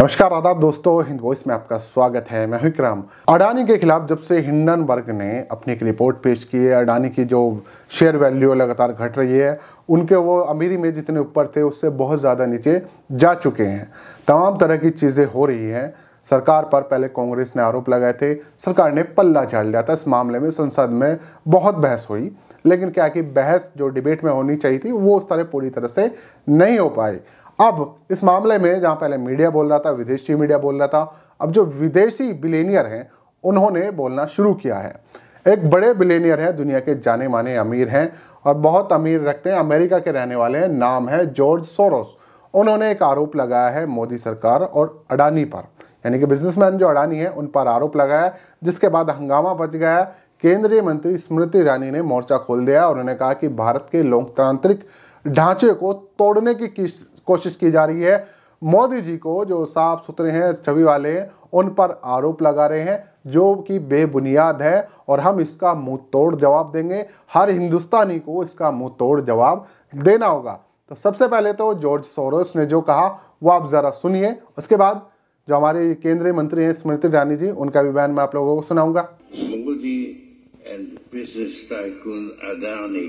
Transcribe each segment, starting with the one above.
नमस्कार आदाब दोस्तों हिंद वॉइस में आपका स्वागत है मैं विक्रम अडानी के खिलाफ जब से हिंडनबर्ग ने अपनी एक रिपोर्ट पेश की है अडानी की जो शेयर वैल्यू लगातार घट रही है उनके वो अमीरी में जितने ऊपर थे उससे बहुत ज़्यादा नीचे जा चुके हैं तमाम तरह की चीज़ें हो रही हैं सरकार पर पहले कांग्रेस ने आरोप लगाए थे सरकार ने पल्ला झाड़ लिया था इस मामले में संसद में बहुत बहस हुई लेकिन क्या कि बहस जो डिबेट में होनी चाहिए थी वो उस तरह पूरी तरह से नहीं हो पाई अब इस मामले में जहां पहले मीडिया बोल रहा था विदेशी मीडिया बोल रहा था अब जो विदेशी बिलेनियर हैं उन्होंने बोलना शुरू किया है एक बड़े बिलेनियर है दुनिया के जाने माने अमीर हैं और बहुत अमीर रखते हैं अमेरिका के रहने वाले हैं नाम है जॉर्ज सोरोस उन्होंने एक आरोप लगाया है मोदी सरकार और अडानी पर यानी कि बिजनेसमैन जो अडानी है उन पर आरोप लगाया जिसके बाद हंगामा बच गया केंद्रीय मंत्री स्मृति ईरानी ने मोर्चा खोल दिया और उन्होंने कहा कि भारत के लोकतांत्रिक ढांचे को तोड़ने की कोशिश की जा रही है मोदी जी को जो साफ सुथरे हैं छवि वाले हैं उन पर आरोप लगा रहे हैं जो कि बेबुनियाद है और हम इसका मुंह तोड़ जवाब देंगे हर हिंदुस्तानी को इसका मुंह तोड़ जवाब देना होगा तो सबसे पहले तो जॉर्ज सोरोस ने जो कहा वो आप ज़रा सुनिए उसके बाद जो हमारे केंद्रीय मंत्री हैं स्मृति ईरानी जी उनका भी बयान मैं आप लोगों को सुनाऊंगा Modi and business Adani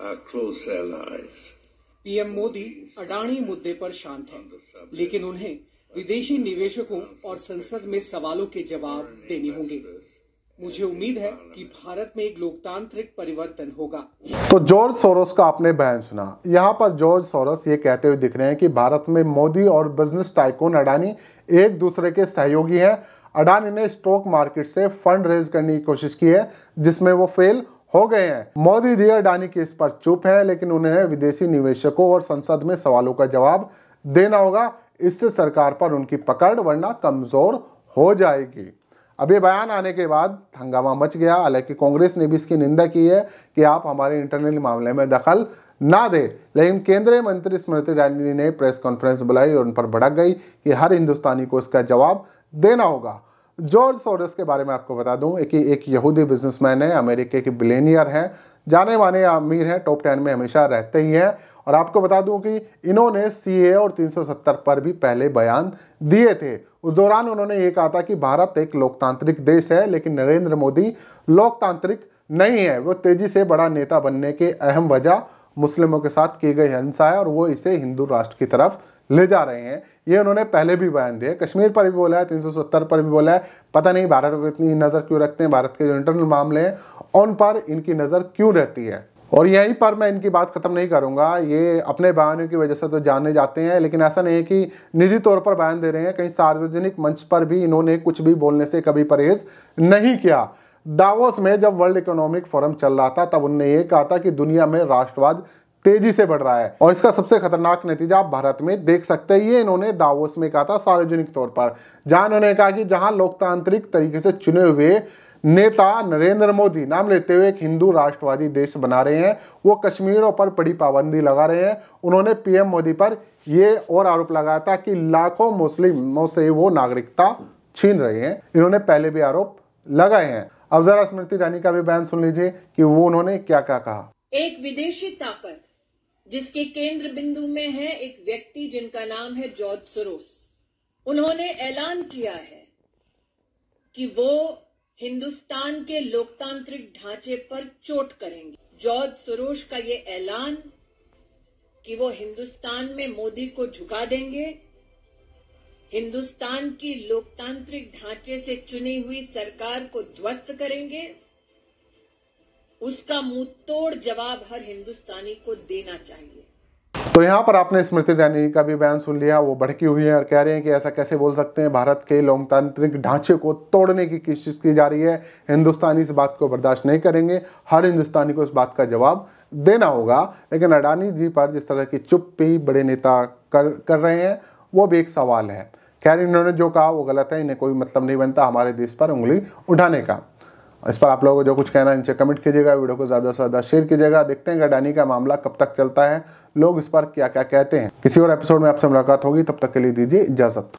PM Modi Adani मुद्दे पर शांत हैं, लेकिन उन्हें विदेशी निवेशकों और संसद में सवालों के जवाब देने होंगे मुझे उम्मीद है कि भारत में एक लोकतांत्रिक परिवर्तन होगा तो जॉर्ज सोरोस का आपने बयान सुना यहाँ पर जॉर्ज सोरोस ये कहते हुए दिख रहे हैं कि भारत में मोदी और बिजनेस टाइकोन अडानी एक दूसरे के सहयोगी हैं अडानी ने स्टॉक मार्केट से फंड रेज करने की कोशिश की है जिसमें वो फेल हो गए हैं मोदी जी अडानी केस पर चुप हैं लेकिन उन्हें विदेशी निवेशकों और संसद में सवालों का जवाब देना होगा इससे सरकार पर उनकी पकड़ वरना कमजोर हो जाएगी अब ये बयान आने के बाद हंगामा मच गया हालांकि कांग्रेस ने भी इसकी निंदा की है कि आप हमारे इंटरनल मामले में दखल ना दे लेकिन केंद्रीय मंत्री स्मृति ईरानी ने प्रेस कॉन्फ्रेंस बुलाई और उन पर भड़क गई कि हर हिंदुस्तानी को इसका जवाब देना होगा जॉर्ज सोरेस के बारे में आपको बता दूं कि एक यहूदी बिजनेसमैन है अमेरिका के बिलेनियर हैं जाने माने अमीर हैं टॉप टेन में हमेशा रहते ही हैं और आपको बता दूं कि इन्होंने सी और 370 पर भी पहले बयान दिए थे उस दौरान उन्होंने ये कहा था कि भारत एक लोकतांत्रिक देश है लेकिन नरेंद्र मोदी लोकतांत्रिक नहीं है वो तेजी से बड़ा नेता बनने के अहम वजह मुस्लिमों के साथ की गई हिंसा है और वो इसे हिंदू राष्ट्र की तरफ ले जा रहे हैं ये उन्होंने पहले भी बयान दिए कश्मीर पर भी बोला है 370 पर भी बोला है पता नहीं भारत पर इतनी नज़र क्यों रखते हैं भारत के जो इंटरनल मामले हैं उन पर इनकी नज़र क्यों रहती है और यहीं पर मैं इनकी बात ख़त्म नहीं करूंगा ये अपने बयानों की वजह से तो जाने जाते हैं लेकिन ऐसा नहीं है कि निजी तौर पर बयान दे रहे हैं कहीं सार्वजनिक मंच पर भी इन्होंने कुछ भी बोलने से कभी परहेज नहीं किया दावोस में जब वर्ल्ड इकोनॉमिक फोरम चल रहा था तब उनने ये कहा था कि दुनिया में राष्ट्रवाद तेजी से बढ़ रहा है और इसका सबसे खतरनाक नतीजा आप भारत में देख सकते हैं ये इन्होंने दावोस में कहा था सार्वजनिक तौर पर जहां इन्होंने कहा कि जहां लोकतांत्रिक तरीके से चुने हुए नेता नरेंद्र मोदी नाम लेते हुए एक हिंदू राष्ट्रवादी देश बना रहे हैं वो कश्मीरों पर बड़ी पाबंदी लगा रहे हैं उन्होंने पीएम मोदी पर ये और आरोप लगाया था कि लाखों मुस्लिमों से वो नागरिकता छीन रहे हैं इन्होंने पहले भी आरोप लगाए हैं अब जरा स्मृति ईरानी का भी बयान सुन लीजिए कि वो उन्होंने क्या क्या कहा एक विदेशी ताकत जिसके केंद्र बिंदु में है एक व्यक्ति जिनका नाम है जॉर्ज सरोस उन्होंने ऐलान किया है कि वो हिंदुस्तान के लोकतांत्रिक ढांचे पर चोट करेंगे जॉर्ज सरोस का ये ऐलान कि वो हिंदुस्तान में मोदी को झुका देंगे हिंदुस्तान की लोकतांत्रिक ढांचे से चुनी हुई सरकार को ध्वस्त करेंगे उसका मुंह तोड़ जवाब हर हिंदुस्तानी को देना चाहिए तो यहाँ पर आपने स्मृति ईरानी का भी बयान सुन लिया वो भड़की हुई है और कह रहे हैं कि ऐसा कैसे बोल सकते हैं भारत के लोकतांत्रिक ढांचे को तोड़ने की कोशिश की जा रही है हिंदुस्तानी इस बात को बर्दाश्त नहीं करेंगे हर हिंदुस्तानी को इस बात का जवाब देना होगा लेकिन अडानी जी पर जिस तरह की चुप्पी बड़े नेता कर कर रहे हैं वो भी एक सवाल है खैर इन्होंने जो कहा वो गलत है इन्हें कोई मतलब नहीं बनता हमारे देश पर उंगली उठाने का इस पर आप लोगों को जो कुछ कहना है नीचे कमेंट कीजिएगा वीडियो को ज़्यादा से ज़्यादा शेयर कीजिएगा देखते हैं अडानी का मामला कब तक चलता है लोग इस पर क्या क्या कहते हैं किसी और एपिसोड में आपसे मुलाकात होगी तब तक के लिए दीजिए इजाज़त